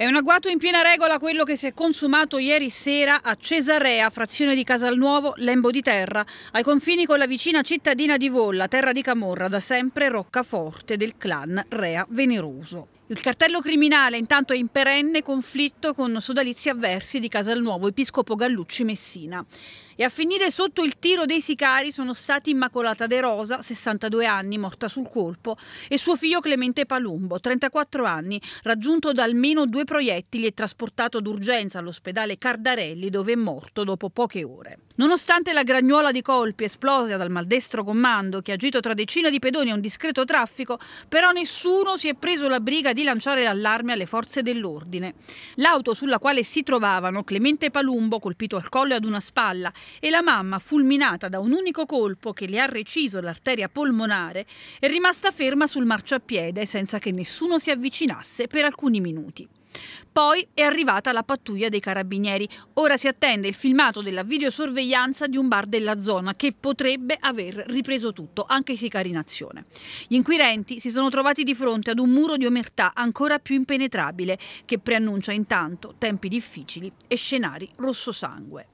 È un agguato in piena regola quello che si è consumato ieri sera a Cesarea, frazione di Casalnuovo, Lembo di Terra, ai confini con la vicina cittadina di Volla, terra di Camorra, da sempre roccaforte del clan Rea Veneroso. Il cartello criminale intanto è in perenne conflitto con sodalizi avversi di Casalnuovo, Episcopo Gallucci Messina. E a finire sotto il tiro dei sicari sono stati Immacolata De Rosa, 62 anni, morta sul colpo, e suo figlio Clemente Palumbo, 34 anni, raggiunto da almeno due proiettili e trasportato d'urgenza all'ospedale Cardarelli dove è morto dopo poche ore. Nonostante la gragnuola di colpi esplosa dal maldestro comando che ha agito tra decine di pedoni e un discreto traffico, però nessuno si è preso la briga di lanciare l'allarme alle forze dell'ordine. L'auto sulla quale si trovavano Clemente Palumbo, colpito al collo e ad una spalla, e la mamma, fulminata da un unico colpo che le ha reciso l'arteria polmonare, è rimasta ferma sul marciapiede senza che nessuno si avvicinasse per alcuni minuti. Poi è arrivata la pattuglia dei carabinieri. Ora si attende il filmato della videosorveglianza di un bar della zona che potrebbe aver ripreso tutto, anche i sicari in azione. Gli inquirenti si sono trovati di fronte ad un muro di omertà ancora più impenetrabile che preannuncia intanto tempi difficili e scenari rosso sangue.